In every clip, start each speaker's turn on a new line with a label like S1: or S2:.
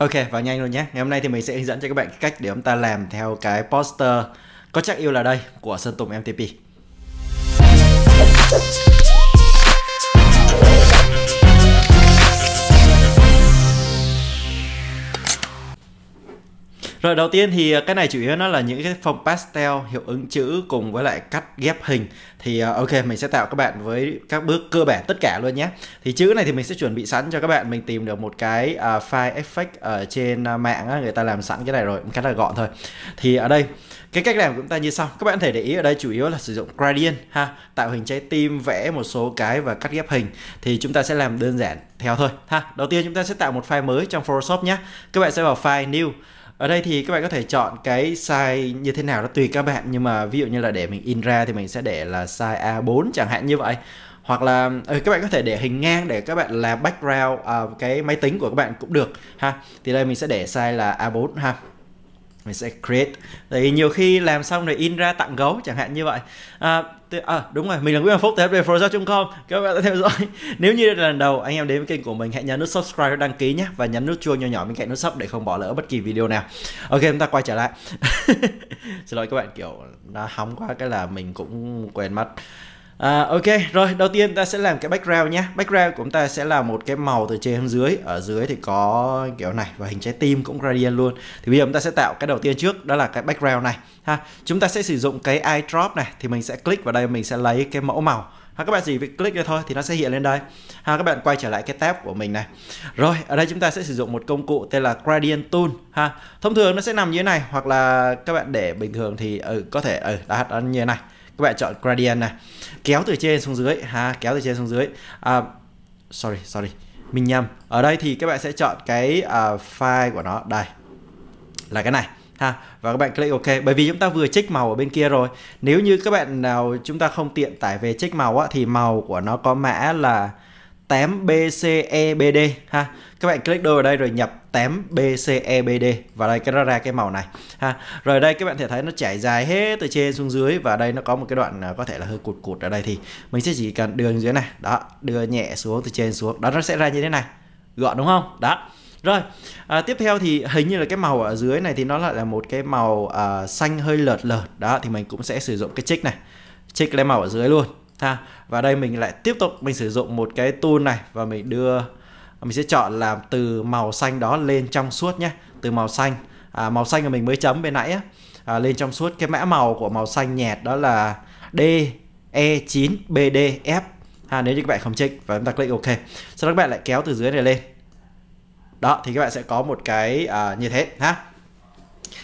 S1: Ok và nhanh luôn nhé Ngày hôm nay thì mình sẽ hướng dẫn cho các bạn cách để ông ta làm theo cái poster Có chắc yêu là đây của Sơn Tùng MTP Rồi đầu tiên thì à, cái này chủ yếu nó là những cái phong pastel hiệu ứng chữ cùng với lại cắt ghép hình thì à, ok mình sẽ tạo các bạn với các bước cơ bản tất cả luôn nhé thì chữ này thì mình sẽ chuẩn bị sẵn cho các bạn mình tìm được một cái uh, file effect ở trên mạng á, người ta làm sẵn cái này rồi khá là gọn thôi thì ở đây cái cách làm của chúng ta như sau các bạn có thể để ý ở đây chủ yếu là sử dụng gradient ha tạo hình trái tim vẽ một số cái và cắt ghép hình thì chúng ta sẽ làm đơn giản theo thôi ha đầu tiên chúng ta sẽ tạo một file mới trong Photoshop nhé các bạn sẽ vào file new ở đây thì các bạn có thể chọn cái size như thế nào đó tùy các bạn nhưng mà ví dụ như là để mình in ra thì mình sẽ để là size A4 chẳng hạn như vậy hoặc là ừ, các bạn có thể để hình ngang để các bạn làm background uh, cái máy tính của các bạn cũng được ha thì đây mình sẽ để size là A4 ha mình sẽ create thì nhiều khi làm xong rồi in ra tặng gấu chẳng hạn như vậy à, từ, à đúng rồi mình là Nguyễn Hoàng Phúc từ fbprojo.com các bạn đã theo dõi nếu như đây là lần đầu anh em đến với kênh của mình hãy nhấn nút subscribe đăng ký nhé và nhấn nút chuông nhỏ nhỏ bên cạnh nút sub để không bỏ lỡ bất kỳ video nào ok chúng ta quay trở lại xin lỗi các bạn kiểu nó hóng quá cái là mình cũng quên mất À, ok, rồi đầu tiên ta sẽ làm cái background nhé Background của chúng ta sẽ là một cái màu từ trên xuống dưới Ở dưới thì có kiểu này và hình trái tim cũng gradient luôn Thì bây giờ chúng ta sẽ tạo cái đầu tiên trước đó là cái background này ha Chúng ta sẽ sử dụng cái eyedrop này Thì mình sẽ click vào đây mình sẽ lấy cái mẫu màu ha, Các bạn chỉ việc click đây thôi thì nó sẽ hiện lên đây ha, Các bạn quay trở lại cái tab của mình này Rồi, ở đây chúng ta sẽ sử dụng một công cụ tên là gradient tool ha Thông thường nó sẽ nằm như thế này Hoặc là các bạn để bình thường thì ừ, có thể ừ, đã, đã như thế này các bạn chọn gradient này kéo từ trên xuống dưới ha kéo từ trên xuống dưới à, sorry sorry mình nhầm ở đây thì các bạn sẽ chọn cái uh, file của nó đây là cái này ha và các bạn click ok bởi vì chúng ta vừa check màu ở bên kia rồi nếu như các bạn nào chúng ta không tiện tải về check màu á, thì màu của nó có mã là 8BCEBD ha. Các bạn click đôi vào đây rồi nhập 8BCEBD và đây cái nó ra cái màu này ha. Rồi đây các bạn thể thấy nó trải dài hết từ trên xuống dưới và đây nó có một cái đoạn à, có thể là hơi cụt cụt ở đây thì mình sẽ chỉ cần đường dưới này, đó, đưa nhẹ xuống từ trên xuống. Đó nó sẽ ra như thế này. Gọn đúng không? Đó. Rồi, à, tiếp theo thì hình như là cái màu ở dưới này thì nó lại là một cái màu à, xanh hơi lợt lợt. Đó thì mình cũng sẽ sử dụng cái trích này. trích lấy màu ở dưới luôn ha và đây mình lại tiếp tục mình sử dụng một cái tool này và mình đưa mình sẽ chọn làm từ màu xanh đó lên trong suốt nhé từ màu xanh à, màu xanh mà mình mới chấm bên nãy á, à, lên trong suốt cái mã màu của màu xanh nhạt đó là D E9 BDF ha nếu như các bạn không check và chúng ta click OK sau đó các bạn lại kéo từ dưới này lên đó thì các bạn sẽ có một cái à, như thế ha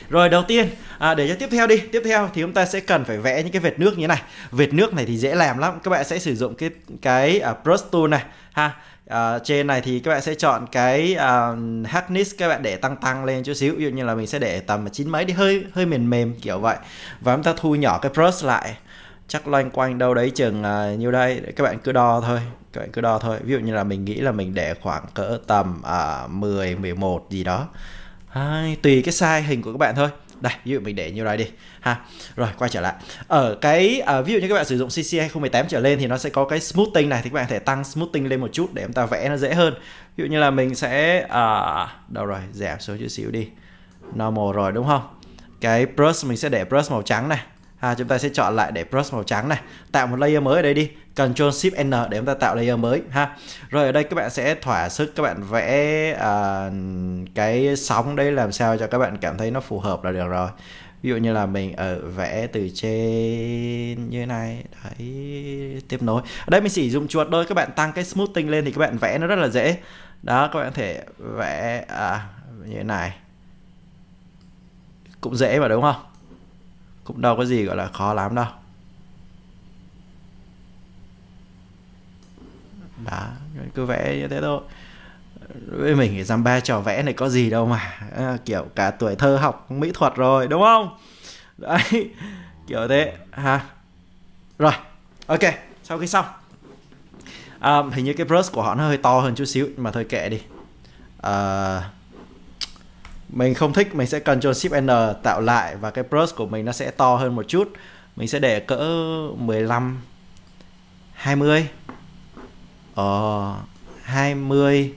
S1: rồi đầu tiên à, để cho tiếp theo đi tiếp theo thì chúng ta sẽ cần phải vẽ những cái vệt nước như thế này vệt nước này thì dễ làm lắm các bạn sẽ sử dụng cái cái uh, brush tool này ha À, trên này thì các bạn sẽ chọn cái uh, à, hardness các bạn để tăng tăng lên chút xíu ví dụ như là mình sẽ để tầm chín mấy đi hơi hơi mềm mềm kiểu vậy và chúng ta thu nhỏ cái brush lại chắc loanh quanh đâu đấy chừng uh, nhiêu đây các bạn cứ đo thôi các bạn cứ đo thôi ví dụ như là mình nghĩ là mình để khoảng cỡ tầm uh, 10 11 gì đó à, tùy cái size hình của các bạn thôi đây ví dụ mình để nhiêu này đi ha rồi quay trở lại ở cái à, ví dụ như các bạn sử dụng CC 2018 trở lên thì nó sẽ có cái smoothing này thì các bạn có thể tăng smoothing lên một chút để chúng ta vẽ nó dễ hơn ví dụ như là mình sẽ à, đâu rồi giảm xuống chút xíu đi normal rồi đúng không cái brush mình sẽ để brush màu trắng này ha chúng ta sẽ chọn lại để brush màu trắng này tạo một layer mới ở đây đi Ctrl Shift N để chúng ta tạo layer mới ha rồi ở đây các bạn sẽ thỏa sức các bạn vẽ à, cái sóng đây làm sao cho các bạn cảm thấy nó phù hợp là được rồi ví dụ như là mình ở ờ, vẽ từ trên như thế này đấy tiếp nối ở đây mình sử dụng chuột thôi các bạn tăng cái smoothing lên thì các bạn vẽ nó rất là dễ đó các bạn có thể vẽ à, như thế này cũng dễ mà đúng không cũng đâu có gì gọi là khó lắm đâu đó cứ vẽ như thế thôi với mình thì dăm ba trò vẽ này có gì đâu mà à, kiểu cả tuổi thơ học mỹ thuật rồi đúng không đấy kiểu thế ha rồi ok sau khi xong à, hình như cái brush của họ nó hơi to hơn chút xíu mà thôi kệ đi à, mình không thích mình sẽ cần cho ship N tạo lại và cái brush của mình nó sẽ to hơn một chút mình sẽ để cỡ 15 20 Ờ, 20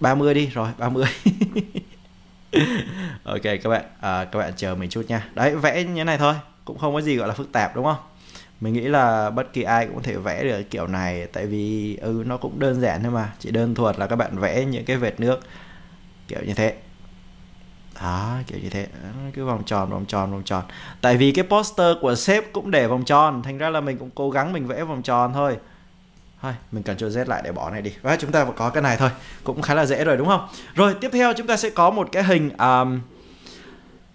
S1: 30 đi rồi 30 Ok các bạn à, các bạn chờ mình chút nha Đấy vẽ như thế này thôi cũng không có gì gọi là phức tạp đúng không mình nghĩ là bất kỳ ai cũng có thể vẽ được kiểu này tại vì ừ nó cũng đơn giản thôi mà chỉ đơn thuần là các bạn vẽ những cái vệt nước kiểu như thế đó kiểu như thế cứ vòng tròn vòng tròn vòng tròn tại vì cái poster của sếp cũng để vòng tròn thành ra là mình cũng cố gắng mình vẽ vòng tròn thôi Thôi, mình cần cho Z lại để bỏ này đi. Và chúng ta có cái này thôi, cũng khá là dễ rồi đúng không? Rồi, tiếp theo chúng ta sẽ có một cái hình um,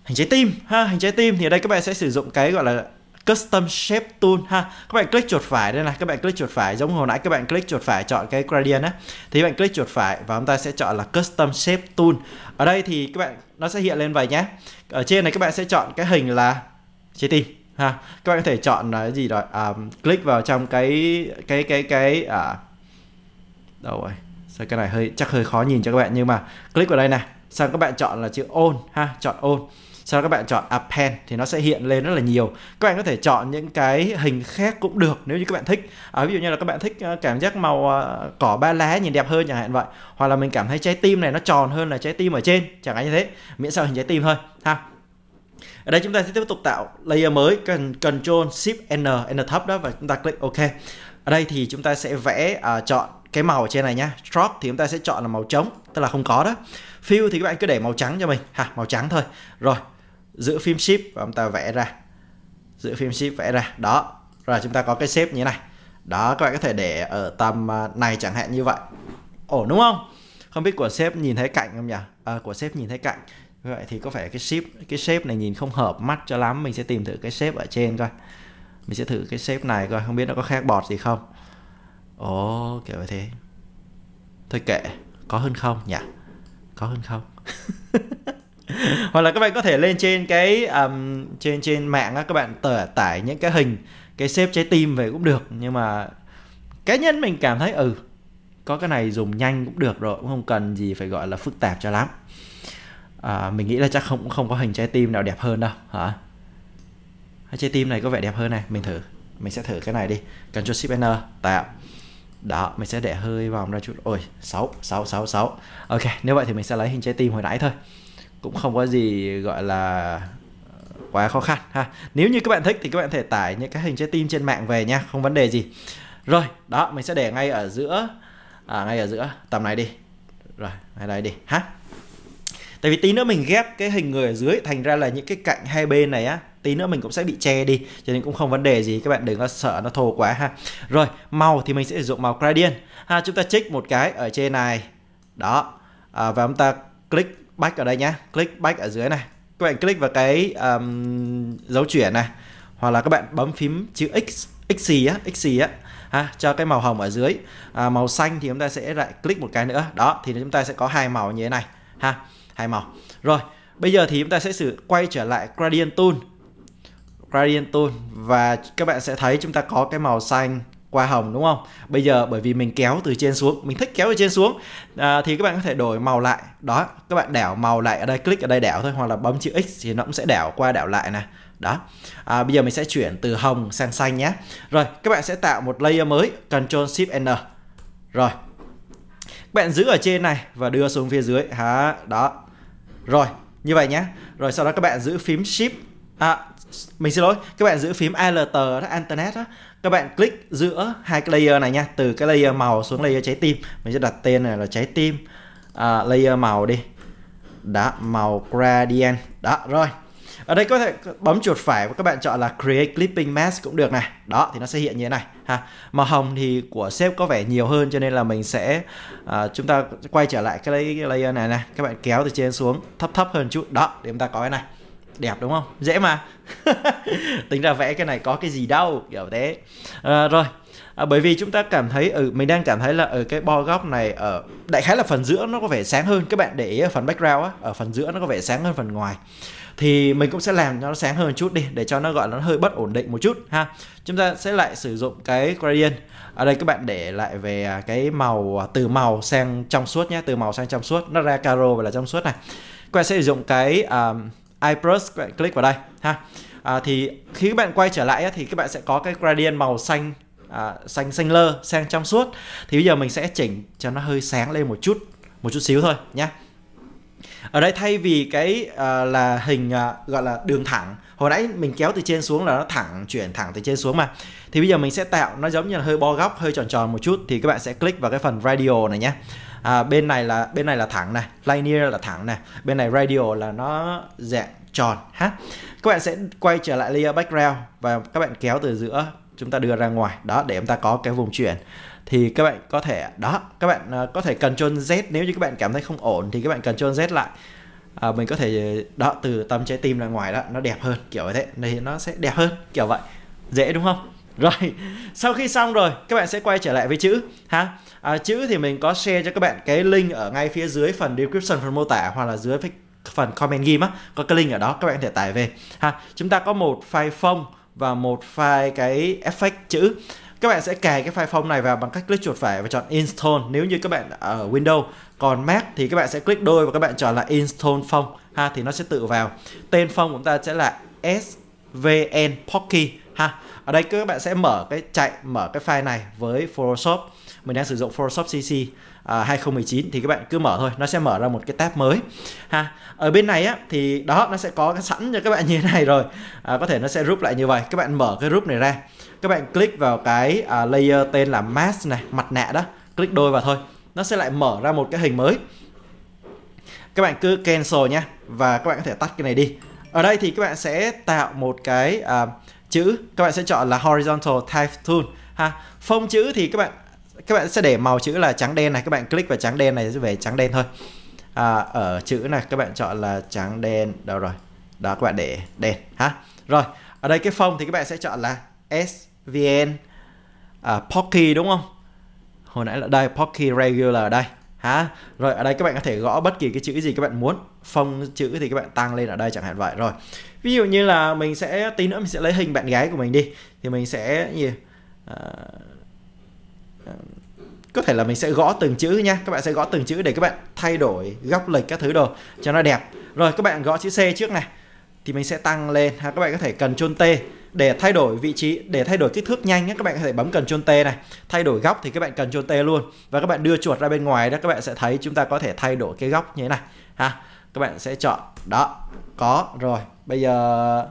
S1: hình trái tim ha, hình trái tim thì ở đây các bạn sẽ sử dụng cái gọi là custom shape tool ha các bạn click chuột phải đây này các bạn click chuột phải giống hồi nãy các bạn click chuột phải chọn cái gradient á thì các bạn click chuột phải và chúng ta sẽ chọn là custom shape tool ở đây thì các bạn nó sẽ hiện lên vậy nhé ở trên này các bạn sẽ chọn cái hình là trái tim ha các bạn có thể chọn là gì đó à, click vào trong cái cái cái cái à đâu rồi sao cái này hơi chắc hơi khó nhìn cho các bạn nhưng mà click vào đây này sau các bạn chọn là chữ on ha chọn on sau các bạn chọn append thì nó sẽ hiện lên rất là nhiều các bạn có thể chọn những cái hình khác cũng được nếu như các bạn thích à, ví dụ như là các bạn thích à, cảm giác màu à, cỏ ba lá nhìn đẹp hơn chẳng hạn vậy hoặc là mình cảm thấy trái tim này nó tròn hơn là trái tim ở trên chẳng hạn như thế miễn sao hình trái tim thôi ha ở đây chúng ta sẽ tiếp tục tạo layer mới cần control shift n n thấp đó và chúng ta click ok ở đây thì chúng ta sẽ vẽ uh, chọn cái màu ở trên này nhá stroke thì chúng ta sẽ chọn là màu trống tức là không có đó fill thì các bạn cứ để màu trắng cho mình ha màu trắng thôi rồi giữ phim ship và chúng ta vẽ ra giữ phim ship vẽ ra đó rồi chúng ta có cái shape như thế này đó các bạn có thể để ở tầm à, này chẳng hạn như vậy ổn đúng không không biết của sếp nhìn thấy cạnh không nhỉ à, của sếp nhìn thấy cạnh vậy thì có vẻ cái ship cái shape này nhìn không hợp mắt cho lắm mình sẽ tìm thử cái shape ở trên coi mình sẽ thử cái shape này coi không biết nó có khác bọt gì không ồ kiểu như thế thôi kệ có hơn không nhỉ có hơn không hoặc là các bạn có thể lên trên cái um, trên trên mạng á các bạn tờ tải những cái hình cái shape trái tim về cũng được nhưng mà cá nhân mình cảm thấy ừ có cái này dùng nhanh cũng được rồi cũng không cần gì phải gọi là phức tạp cho lắm à, mình nghĩ là chắc không không có hình trái tim nào đẹp hơn đâu hả cái trái tim này có vẻ đẹp hơn này mình thử mình sẽ thử cái này đi Ctrl Shift N tạo đó mình sẽ để hơi vòng ra chút ôi sáu, sáu, sáu, sáu. ok nếu vậy thì mình sẽ lấy hình trái tim hồi nãy thôi cũng không có gì gọi là quá khó khăn ha nếu như các bạn thích thì các bạn thể tải những cái hình trái tim trên mạng về nha không vấn đề gì rồi đó mình sẽ để ngay ở giữa à, ngay ở giữa tầm này đi rồi ngay đây đi ha tại vì tí nữa mình ghép cái hình người ở dưới thành ra là những cái cạnh hai bên này á tí nữa mình cũng sẽ bị che đi cho nên cũng không vấn đề gì các bạn đừng có sợ nó thô quá ha rồi màu thì mình sẽ sử dụng màu gradient ha chúng ta trích một cái ở trên này đó à, và chúng ta click back ở đây nhá click back ở dưới này các bạn click vào cái um, dấu chuyển này hoặc là các bạn bấm phím chữ x x gì á x gì á ha, cho cái màu hồng ở dưới à, màu xanh thì chúng ta sẽ lại click một cái nữa đó thì chúng ta sẽ có hai màu như thế này ha hai màu rồi bây giờ thì chúng ta sẽ sử quay trở lại gradient tool gradient tool và các bạn sẽ thấy chúng ta có cái màu xanh qua hồng đúng không bây giờ bởi vì mình kéo từ trên xuống mình thích kéo từ trên xuống à, thì các bạn có thể đổi màu lại đó các bạn đảo màu lại ở đây click ở đây đảo thôi hoặc là bấm chữ x thì nó cũng sẽ đảo qua đảo lại nè. đó à, bây giờ mình sẽ chuyển từ hồng sang xanh nhé rồi các bạn sẽ tạo một layer mới Ctrl Shift N rồi các bạn giữ ở trên này và đưa xuống phía dưới hả đó rồi, như vậy nhé. Rồi sau đó các bạn giữ phím Shift À, mình xin lỗi, các bạn giữ phím ALT đó, Internet đó, các bạn click giữa hai cái layer này nha, từ cái layer màu xuống layer trái tim, mình sẽ đặt tên này là trái tim, à, layer màu đi, đã màu gradient, đó rồi, ở đây có thể bấm chuột phải và các bạn chọn là create clipping mask cũng được này đó thì nó sẽ hiện như thế này ha màu hồng thì của sếp có vẻ nhiều hơn cho nên là mình sẽ à, chúng ta quay trở lại cái layer này này các bạn kéo từ trên xuống thấp thấp hơn chút đó để chúng ta có cái này đẹp đúng không dễ mà tính ra vẽ cái này có cái gì đâu kiểu thế à, rồi à, bởi vì chúng ta cảm thấy ở ừ, mình đang cảm thấy là ở ừ, cái bo góc này ở đại khái là phần giữa nó có vẻ sáng hơn các bạn để ý ở phần background á ở phần giữa nó có vẻ sáng hơn phần ngoài thì mình cũng sẽ làm cho nó sáng hơn một chút đi để cho nó gọi nó hơi bất ổn định một chút ha chúng ta sẽ lại sử dụng cái gradient ở đây các bạn để lại về à, cái màu à, từ màu sang trong suốt nhé từ màu sang trong suốt nó ra caro và là trong suốt này các bạn sẽ sử dụng cái um, i plus các bạn click vào đây ha à, thì khi các bạn quay trở lại thì các bạn sẽ có cái gradient màu xanh à, xanh xanh lơ sang trong suốt thì bây giờ mình sẽ chỉnh cho nó hơi sáng lên một chút một chút xíu thôi nhé ở đây thay vì cái uh, là hình uh, gọi là đường thẳng hồi nãy mình kéo từ trên xuống là nó thẳng chuyển thẳng từ trên xuống mà thì bây giờ mình sẽ tạo nó giống như là hơi bo góc hơi tròn tròn một chút thì các bạn sẽ click vào cái phần radio này nhé à, bên này là bên này là thẳng này linear là thẳng này bên này radio là nó dạng tròn ha các bạn sẽ quay trở lại layer background và các bạn kéo từ giữa chúng ta đưa ra ngoài đó để chúng ta có cái vùng chuyển thì các bạn có thể đó các bạn ờ, có thể cần Ctrl Z nếu như các bạn cảm thấy không ổn thì các bạn cần Ctrl Z lại à, mình có thể đó từ tâm trái tim ra ngoài đó nó đẹp hơn kiểu thế này nó sẽ đẹp hơn kiểu vậy dễ đúng không rồi sau khi xong rồi các bạn sẽ quay trở lại với chữ ha à, chữ thì mình có share cho các bạn cái link ở ngay phía dưới phần description phần mô tả hoặc là dưới phần comment ghi á có cái link ở đó các bạn có thể tải về ha chúng ta có một file phông và một file cái effect chữ các bạn sẽ cài cái file phông này vào bằng cách click chuột phải và chọn install nếu như các bạn ở Windows còn Mac thì các bạn sẽ click đôi và các bạn chọn là install phông ha thì nó sẽ tự vào tên phông của chúng ta sẽ là svn pocky ha ở đây các bạn sẽ mở cái chạy mở cái file này với Photoshop mình đang sử dụng Photoshop CC à, 2019 thì các bạn cứ mở thôi nó sẽ mở ra một cái tab mới ha ở bên này á thì đó nó sẽ có cái sẵn cho các bạn như thế này rồi à, có thể nó sẽ rút lại như vậy các bạn mở cái rút này ra các bạn click vào cái uh, layer tên là mask này mặt nạ đó click đôi vào thôi nó sẽ lại mở ra một cái hình mới các bạn cứ cancel nhé và các bạn có thể tắt cái này đi ở đây thì các bạn sẽ tạo một cái uh, chữ các bạn sẽ chọn là horizontal type tool ha phông chữ thì các bạn các bạn sẽ để màu chữ là trắng đen này các bạn click vào trắng đen này sẽ về trắng đen thôi à, ở chữ này các bạn chọn là trắng đen đâu rồi đó các bạn để đen ha rồi ở đây cái phông thì các bạn sẽ chọn là s vn à, Pocky đúng không hồi nãy là đây Pocky regular ở đây hả? rồi ở đây các bạn có thể gõ bất kỳ cái chữ gì các bạn muốn phong chữ thì các bạn tăng lên ở đây chẳng hạn vậy rồi ví dụ như là mình sẽ tí nữa mình sẽ lấy hình bạn gái của mình đi thì mình sẽ gì à, có thể là mình sẽ gõ từng chữ nha các bạn sẽ gõ từng chữ để các bạn thay đổi góc lệch các thứ đồ cho nó đẹp rồi các bạn gõ chữ C trước này thì mình sẽ tăng lên ha các bạn có thể cần chôn T để thay đổi vị trí để thay đổi kích thước nhanh ấy, các bạn có thể bấm cần Ctrl T này thay đổi góc thì các bạn cần Ctrl T luôn và các bạn đưa chuột ra bên ngoài đó các bạn sẽ thấy chúng ta có thể thay đổi cái góc như thế này ha các bạn sẽ chọn đó có rồi bây giờ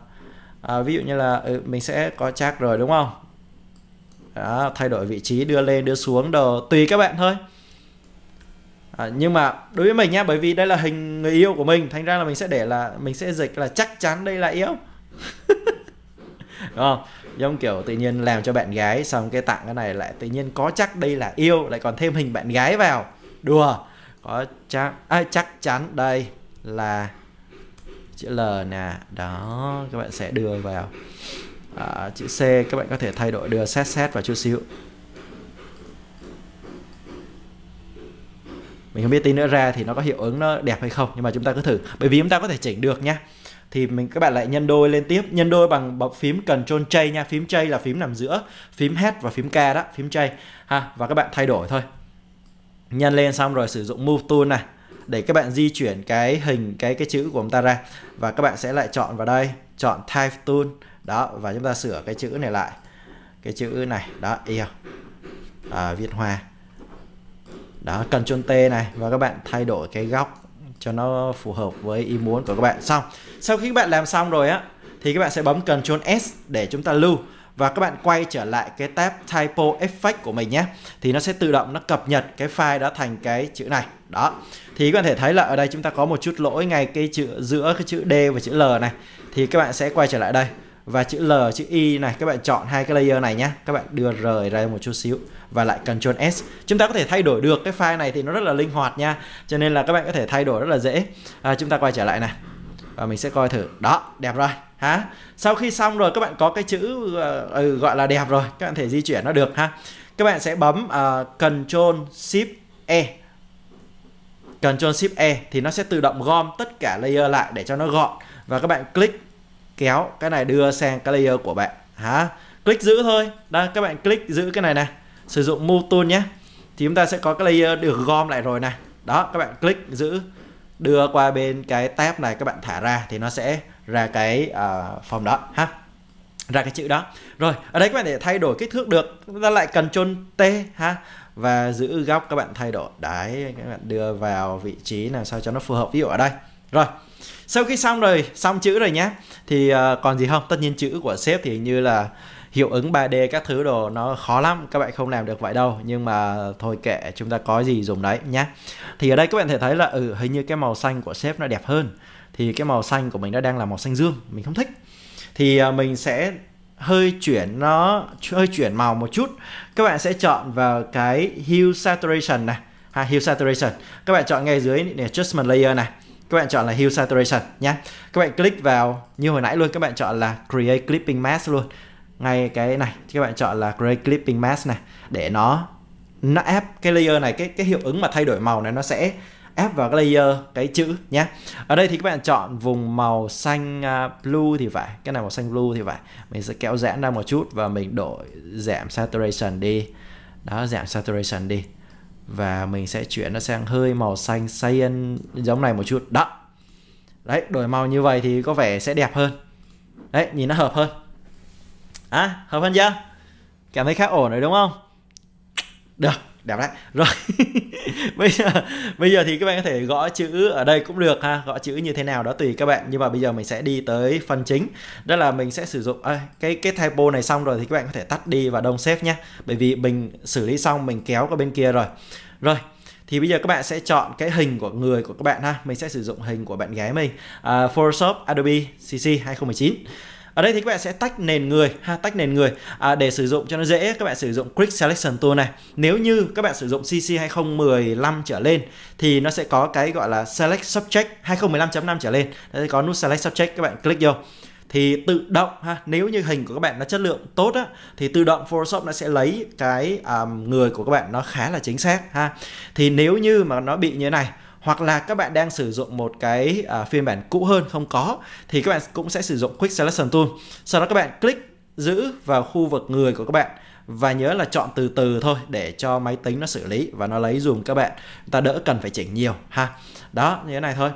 S1: à, ví dụ như là ừ, mình sẽ có chắc rồi đúng không đó, thay đổi vị trí đưa lên đưa xuống đồ tùy các bạn thôi à, nhưng mà đối với mình nhé bởi vì đây là hình người yêu của mình thành ra là mình sẽ để là mình sẽ dịch là chắc chắn đây là yêu đúng ờ, không giống kiểu tự nhiên làm cho bạn gái xong cái tặng cái này lại tự nhiên có chắc đây là yêu lại còn thêm hình bạn gái vào đùa có chắc à, chắc chắn đây là chữ L nè đó các bạn sẽ đưa vào à, chữ C các bạn có thể thay đổi đưa xét xét vào chút xíu mình không biết tí nữa ra thì nó có hiệu ứng nó đẹp hay không nhưng mà chúng ta cứ thử bởi vì chúng ta có thể chỉnh được nhé thì mình các bạn lại nhân đôi lên tiếp nhân đôi bằng bấm phím cần Ctrl chay nha phím chay là phím nằm giữa phím hét và phím K đó phím chay ha và các bạn thay đổi thôi nhân lên xong rồi sử dụng Move Tool này để các bạn di chuyển cái hình cái cái chữ của chúng ta ra và các bạn sẽ lại chọn vào đây chọn Type Tool đó và chúng ta sửa cái chữ này lại cái chữ này đó yêu à, Việt Hòa đó Ctrl T này và các bạn thay đổi cái góc cho nó phù hợp với ý muốn của các bạn xong sau khi các bạn làm xong rồi á thì các bạn sẽ bấm Ctrl S để chúng ta lưu và các bạn quay trở lại cái tab typo effect của mình nhé thì nó sẽ tự động nó cập nhật cái file đó thành cái chữ này đó thì các bạn thể thấy là ở đây chúng ta có một chút lỗi ngay cái chữ giữa cái chữ D và chữ L này thì các bạn sẽ quay trở lại đây và chữ L chữ Y này các bạn chọn hai cái layer này nhé các bạn đưa rời ra một chút xíu và lại Ctrl S chúng ta có thể thay đổi được cái file này thì nó rất là linh hoạt nha cho nên là các bạn có thể thay đổi rất là dễ à, chúng ta quay trở lại này và mình sẽ coi thử đó đẹp rồi ha sau khi xong rồi các bạn có cái chữ uh, gọi là đẹp rồi các bạn thể di chuyển nó được ha các bạn sẽ bấm uh, ờ, Ctrl Shift E Ctrl Shift E thì nó sẽ tự động gom tất cả layer lại để cho nó gọn và các bạn click kéo cái này đưa sang cái layer của bạn hả click giữ thôi đó các bạn click giữ cái này này sử dụng move tool nhé thì chúng ta sẽ có cái layer được gom lại rồi này đó các bạn click giữ đưa qua bên cái tab này các bạn thả ra thì nó sẽ ra cái uh, à, phòng đó ha ra cái chữ đó rồi ở đây các bạn để thay đổi kích thước được chúng ta lại cần chôn t ha và giữ góc các bạn thay đổi đấy các bạn đưa vào vị trí nào sao cho nó phù hợp ví dụ ở đây rồi sau khi xong rồi xong chữ rồi nhé thì ờ, còn gì không tất nhiên chữ của sếp thì như là hiệu ứng 3D các thứ đồ nó khó lắm các bạn không làm được vậy đâu nhưng mà thôi kệ chúng ta có gì dùng đấy nhé thì ở đây các bạn thể thấy là ừ hình như cái màu xanh của sếp nó đẹp hơn thì cái màu xanh của mình nó đang là màu xanh dương mình không thích thì ờ, mình sẽ hơi chuyển nó hơi chuyển màu một chút các bạn sẽ chọn vào cái hue saturation này ha hue saturation các bạn chọn ngay dưới này adjustment layer này các bạn chọn là Hue Saturation nhé các bạn click vào như hồi nãy luôn các bạn chọn là Create Clipping Mask luôn ngay cái này các bạn chọn là Create Clipping Mask này để nó nó ép cái layer này cái cái hiệu ứng mà thay đổi màu này nó sẽ ép vào cái layer cái chữ nhé ở đây thì các bạn chọn vùng màu xanh à, blue thì phải cái này màu xanh blue thì phải mình sẽ kéo giãn ra một chút và mình đổi giảm saturation đi đó giảm saturation đi và mình sẽ chuyển nó sang hơi màu xanh cyan giống này một chút đó đấy đổi màu như vậy thì có vẻ sẽ đẹp hơn đấy nhìn nó hợp hơn à hợp hơn chưa cảm thấy khá ổn rồi đúng không được đẹp đấy rồi bây giờ bây giờ thì các bạn có thể gõ chữ ở đây cũng được ha gõ chữ như thế nào đó tùy các bạn nhưng mà bây giờ mình sẽ đi tới phần chính đó là mình sẽ sử dụng à, cái cái typo này xong rồi thì các bạn có thể tắt đi và đông xếp nhé bởi vì mình xử lý xong mình kéo qua bên kia rồi rồi thì bây giờ các bạn sẽ chọn cái hình của người của các bạn ha mình sẽ sử dụng hình của bạn gái mình uh, Photoshop Adobe CC 2019 ở đây thì các bạn sẽ tách nền người ha tách nền người à, để sử dụng cho nó dễ các bạn sử dụng Quick Selection Tool này nếu như các bạn sử dụng CC 2015 trở lên thì nó sẽ có cái gọi là Select Subject 2015.5 trở lên nó sẽ có nút Select Subject các bạn click vô thì tự động ha nếu như hình của các bạn nó chất lượng tốt á thì tự động Photoshop nó sẽ lấy cái um, người của các bạn nó khá là chính xác ha thì nếu như mà nó bị như thế này hoặc là các bạn đang sử dụng một cái uh, phiên bản cũ hơn không có thì các bạn cũng sẽ sử dụng Quick Selection Tool sau đó các bạn click giữ vào khu vực người của các bạn và nhớ là chọn từ từ thôi để cho máy tính nó xử lý và nó lấy dùm các bạn ta đỡ cần phải chỉnh nhiều ha đó như thế này thôi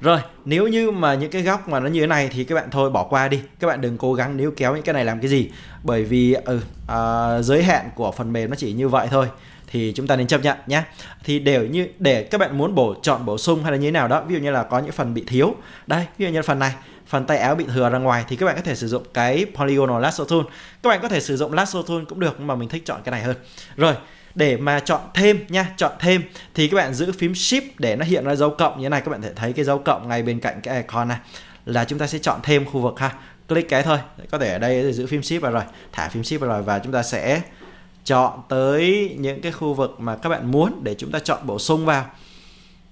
S1: rồi, nếu như mà những cái góc mà nó như thế này thì các bạn thôi bỏ qua đi. Các bạn đừng cố gắng níu kéo những cái này làm cái gì. Bởi vì ừ, à, giới hạn của phần mềm nó chỉ như vậy thôi thì chúng ta nên chấp nhận nhé thì đều như để các bạn muốn bổ chọn bổ sung hay là như thế nào đó ví dụ như là có những phần bị thiếu đây ví dụ như phần này phần tay áo bị thừa ra ngoài thì các bạn có thể sử dụng cái polygonal lasso tool các bạn có thể sử dụng lasso tool cũng được mà mình thích chọn cái này hơn rồi để mà chọn thêm nha chọn thêm thì các bạn giữ phím shift để nó hiện ra dấu cộng như thế này các bạn thể thấy cái dấu cộng ngay bên cạnh cái icon này là chúng ta sẽ chọn thêm khu vực ha click cái thôi có thể ở đây giữ phím shift vào rồi thả phím shift vào rồi và chúng ta sẽ chọn tới những cái khu vực mà các bạn muốn để chúng ta chọn bổ sung vào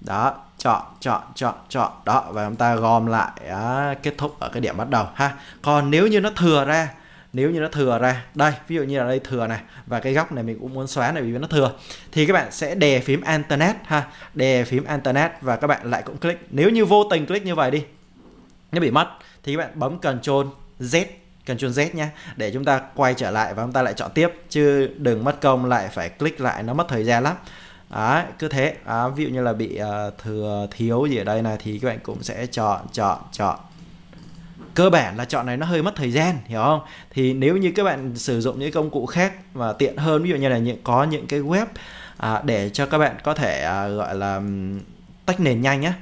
S1: đó chọn chọn chọn chọn đó và chúng ta gom lại à, kết thúc ở cái điểm bắt đầu ha còn nếu như nó thừa ra nếu như nó thừa ra đây ví dụ như là đây thừa này và cái góc này mình cũng muốn xóa này vì nó thừa thì các bạn sẽ đè phím internet ha đè phím internet và các bạn lại cũng click nếu như vô tình click như vậy đi nó bị mất thì các bạn bấm Ctrl Z Ctrl Z nhé để chúng ta quay trở lại và chúng ta lại chọn tiếp chứ đừng mất công lại phải click lại nó mất thời gian lắm Đấy, cứ thế à, ví dụ như là bị uh, thừa thiếu gì ở đây này thì các bạn cũng sẽ chọn chọn chọn cơ bản là chọn này nó hơi mất thời gian hiểu không thì nếu như các bạn sử dụng những công cụ khác và tiện hơn ví dụ như là những có những cái web à, để cho các bạn có thể à, gọi là tách nền nhanh nhé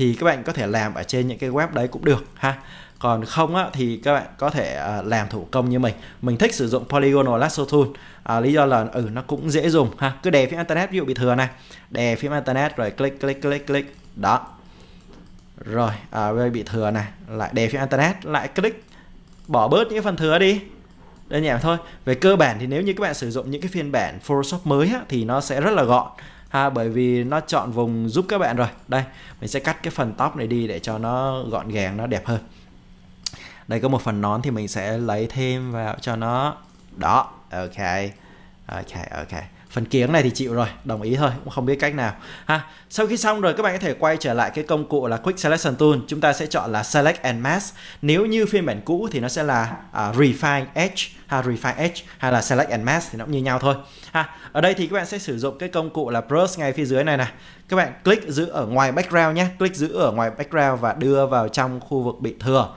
S1: thì các bạn có thể làm ở trên những cái web đấy cũng được ha còn không á, thì các bạn có thể uh, làm thủ công như mình mình thích sử dụng polygonal lasso tool uh, lý do là ừ nó cũng dễ dùng ha cứ đè phím internet ví dụ bị thừa này đè phím internet rồi click click click click đó rồi à, bị thừa này lại đè phím internet lại click bỏ bớt những phần thừa đi đơn giản thôi về cơ bản thì nếu như các bạn sử dụng những cái phiên bản Photoshop mới á, thì nó sẽ rất là gọn ha bởi vì nó chọn vùng giúp các bạn rồi đây mình sẽ cắt cái phần tóc này đi để cho nó gọn gàng nó đẹp hơn đây có một phần nón thì mình sẽ lấy thêm vào cho nó đó ok ok ok phần kiếng này thì chịu rồi đồng ý thôi cũng không biết cách nào ha sau khi xong rồi các bạn có thể quay trở lại cái công cụ là quick selection tool chúng ta sẽ chọn là select and mask nếu như phiên bản cũ thì nó sẽ là uh, refine edge ha refine edge hay là select and mask thì nó cũng như nhau thôi ha ở đây thì các bạn sẽ sử dụng cái công cụ là brush ngay phía dưới này nè các bạn click giữ ở ngoài background nhé click giữ ở ngoài background và đưa vào trong khu vực bị thừa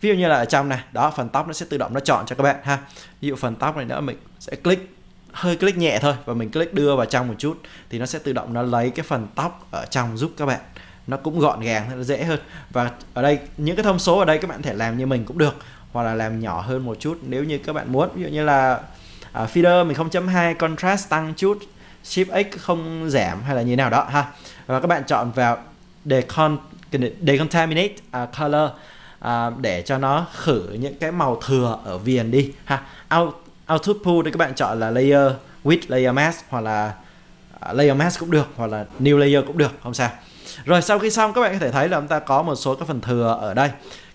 S1: ví dụ như là ở trong này đó phần tóc nó sẽ tự động nó chọn cho các bạn ha ví dụ phần tóc này nữa mình sẽ click hơi click nhẹ thôi và mình click đưa vào trong một chút thì nó sẽ tự động nó lấy cái phần tóc ở trong giúp các bạn nó cũng gọn gàng nó dễ hơn và ở đây những cái thông số ở đây các bạn thể làm như mình cũng được hoặc là làm nhỏ hơn một chút nếu như các bạn muốn ví dụ như là uh, feeder mình 0.2 contrast tăng chút shift x không giảm hay là như nào đó ha và các bạn chọn vào decon decontaminate uh, color uh, để cho nó khử những cái màu thừa ở viền đi ha out output pool thì các bạn chọn là layer with layer mask hoặc là à, layer mask cũng được hoặc là new layer cũng được không sao rồi sau khi xong các bạn có thể thấy là chúng ta có một số các phần thừa ở đây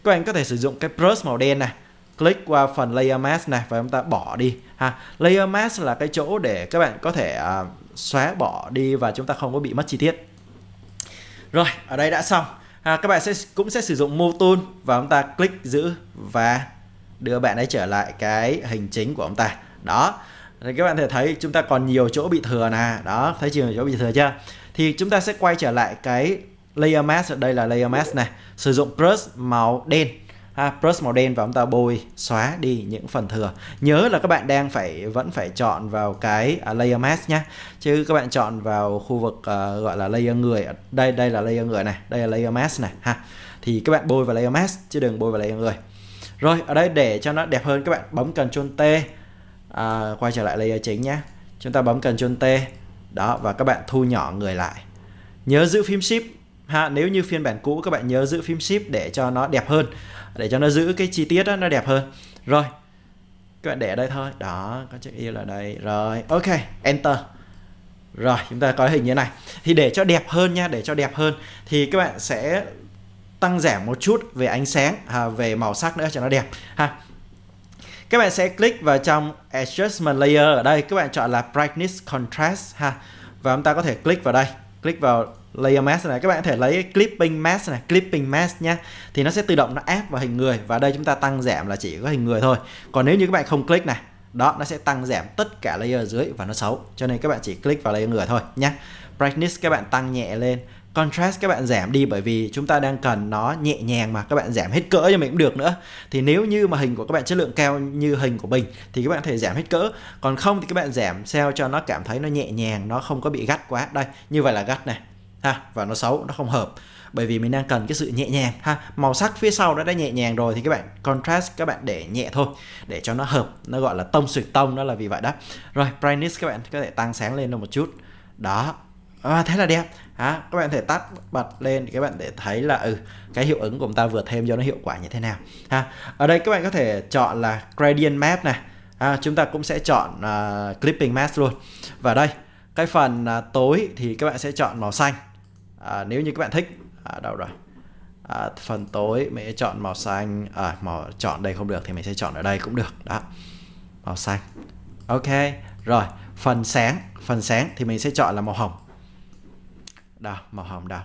S1: các bạn có thể sử dụng cái brush màu đen này click qua phần layer mask này và chúng ta bỏ đi ha layer mask là cái chỗ để các bạn có thể à, xóa bỏ đi và chúng ta không có bị mất chi tiết rồi ở đây đã xong à, các bạn sẽ cũng sẽ sử dụng move tool và chúng ta click giữ và đưa bạn ấy trở lại cái hình chính của ông ta đó thì các bạn thể thấy chúng ta còn nhiều chỗ bị thừa nè đó thấy chưa chỗ bị thừa chưa thì chúng ta sẽ quay trở lại cái layer mask ở đây là layer mask này sử dụng brush màu đen ha, brush màu đen và chúng ta bôi xóa đi những phần thừa nhớ là các bạn đang phải vẫn phải chọn vào cái à, layer mask nhé chứ các bạn chọn vào khu vực uh, gọi là layer người đây đây là layer người này đây là layer mask này ha thì các bạn bôi vào layer mask chứ đừng bôi vào layer người rồi ở đây để cho nó đẹp hơn các bạn bấm Ctrl T à, quay trở lại layer chính nhé chúng ta bấm Ctrl T đó và các bạn thu nhỏ người lại nhớ giữ phím shift ha nếu như phiên bản cũ các bạn nhớ giữ phím shift để cho nó đẹp hơn để cho nó giữ cái chi tiết đó, nó đẹp hơn rồi các bạn để ở đây thôi đó có chữ yêu là đây rồi ok enter rồi chúng ta có hình như này thì để cho đẹp hơn nha để cho đẹp hơn thì các bạn sẽ tăng giảm một chút về ánh sáng à, về màu sắc nữa cho nó đẹp ha các bạn sẽ click vào trong adjustment layer ở đây các bạn chọn là brightness contrast ha và chúng ta có thể click vào đây click vào layer mask này các bạn có thể lấy clipping mask này clipping mask nhá thì nó sẽ tự động nó áp vào hình người và đây chúng ta tăng giảm là chỉ có hình người thôi còn nếu như các bạn không click này đó nó sẽ tăng giảm tất cả layer dưới và nó xấu cho nên các bạn chỉ click vào layer người thôi nhé brightness các bạn tăng nhẹ lên contrast các bạn giảm đi bởi vì chúng ta đang cần nó nhẹ nhàng mà các bạn giảm hết cỡ cho mình cũng được nữa thì nếu như mà hình của các bạn chất lượng cao như hình của mình thì các bạn có thể giảm hết cỡ còn không thì các bạn giảm sao cho nó cảm thấy nó nhẹ nhàng nó không có bị gắt quá đây như vậy là gắt này ha và nó xấu nó không hợp bởi vì mình đang cần cái sự nhẹ nhàng ha màu sắc phía sau nó đã nhẹ nhàng rồi thì các bạn contrast các bạn để nhẹ thôi để cho nó hợp nó gọi là tông suyệt tông đó là vì vậy đó rồi brightness các bạn có thể tăng sáng lên một chút đó à, thế là đẹp à, các bạn thể tắt bật lên thì các bạn để thấy là ừ cái hiệu ứng của chúng ta vừa thêm cho nó hiệu quả như thế nào ha ở đây các bạn có thể chọn là gradient map này à, chúng ta cũng sẽ chọn uh, clipping mask luôn và đây cái phần uh, tối thì các bạn sẽ chọn màu xanh à, nếu như các bạn thích à, đâu rồi à, phần tối mình sẽ chọn màu xanh à, màu chọn đây không được thì mình sẽ chọn ở đây cũng được đó màu xanh ok rồi phần sáng phần sáng thì mình sẽ chọn là màu hồng đào màu hồng đào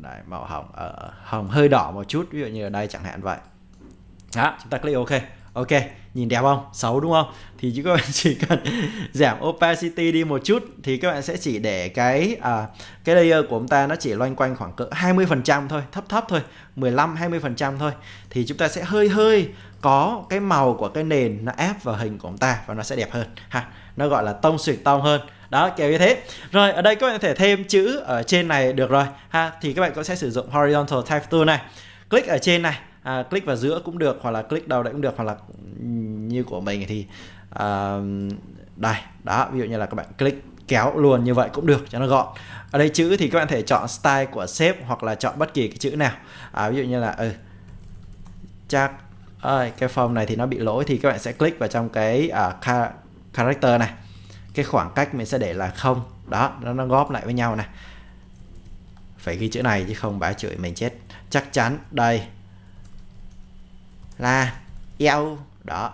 S1: Đấy, màu hồng ở ờ, ờ, hồng hơi đỏ một chút ví dụ như ở đây chẳng hạn vậy đó chúng ta click ok ok nhìn đẹp không xấu đúng không thì các bạn chỉ cần giảm opacity đi một chút thì các bạn sẽ chỉ để cái à, cái layer của chúng ta nó chỉ loanh quanh khoảng cỡ 20 phần trăm thôi thấp thấp thôi 15 20 phần trăm thôi thì chúng ta sẽ hơi hơi có cái màu của cái nền nó ép vào hình của chúng ta và nó sẽ đẹp hơn ha nó gọi là tông xuyệt tông hơn đó kiểu như thế rồi ở đây các bạn có thể thêm chữ ở trên này được rồi ha thì các bạn cũng sẽ sử dụng horizontal type tool này click ở trên này à, click vào giữa cũng được hoặc là click đầu đấy cũng được hoặc là như của mình thì uh, đây đó ví dụ như là các bạn click kéo luôn như vậy cũng được cho nó gọn ở đây chữ thì các bạn thể chọn style của sếp hoặc là chọn bất kỳ cái chữ nào à, ví dụ như là ừ chắc ơi cái form này thì nó bị lỗi thì các bạn sẽ click vào trong cái uh, character này cái khoảng cách mình sẽ để là không đó nó, nó góp lại với nhau này phải ghi chữ này chứ không bà chửi mình chết chắc chắn đây là eo đó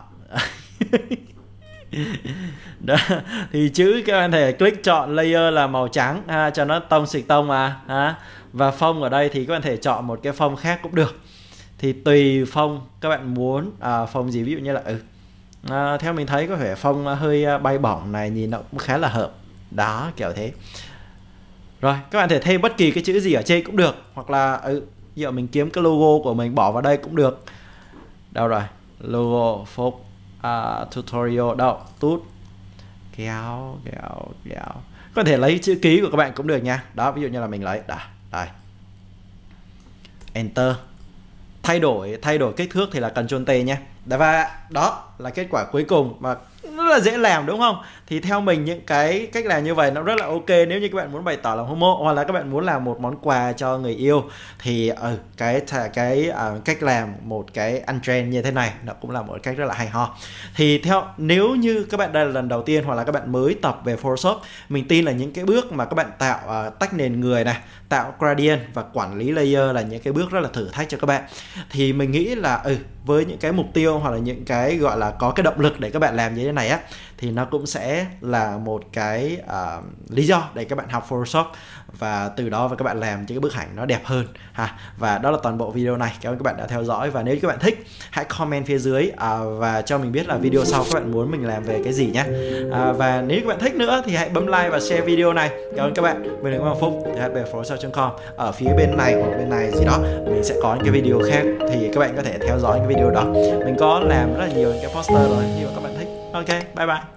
S1: đó thì chữ các bạn thể click chọn layer là màu trắng ha, cho nó tông xịt tông mà ha. và phông ở đây thì các bạn thể chọn một cái phông khác cũng được thì tùy phông các bạn muốn à, phông gì ví dụ như là ừ, à, theo mình thấy có vẻ phong hơi ờ, bay bổng này nhìn nó cũng khá là hợp đó kiểu thế rồi các bạn thể thêm bất kỳ cái chữ gì ở trên cũng được hoặc là ừ, giờ mình kiếm cái logo của mình bỏ vào đây cũng được đâu rồi logo phục uh, à, tutorial đâu tút kéo kéo kéo có thể lấy chữ ký của các bạn cũng được nha đó ví dụ như là mình lấy đó đây enter thay đổi thay đổi kích thước thì là cần chôn tê nhé và đó là kết quả cuối cùng mà rất là dễ làm đúng không thì theo mình những cái cách làm như vậy nó rất là ok nếu như các bạn muốn bày tỏ lòng hâm mộ hoặc là các bạn muốn làm một món quà cho người yêu thì ở ừ, cái cái uh, cách làm một cái ăn trend như thế này nó cũng là một cách rất là hay ho thì theo nếu như các bạn đây là lần đầu tiên hoặc là các bạn mới tập về Photoshop mình tin là những cái bước mà các bạn tạo uh, tách nền người này tạo gradient và quản lý layer là những cái bước rất là thử thách cho các bạn thì mình nghĩ là ừ với những cái mục tiêu hoặc là những cái gọi là có cái động lực để các bạn làm như thế này á thì nó cũng sẽ là một cái uh, lý do để các bạn học Photoshop và từ đó và các bạn làm cho cái bức ảnh nó đẹp hơn ha và đó là toàn bộ video này cảm ơn các bạn đã theo dõi và nếu các bạn thích hãy comment phía dưới uh, và cho mình biết là video sau các bạn muốn mình làm về cái gì nhé uh, và nếu các bạn thích nữa thì hãy bấm like và share video này cảm ơn các bạn mình là Quang Phúc về Photoshop.com ở phía bên này hoặc bên này gì đó mình sẽ có những cái video khác thì các bạn có thể theo dõi cái video đó mình có làm rất là nhiều những cái poster rồi khi mà các bạn thích ok bye bye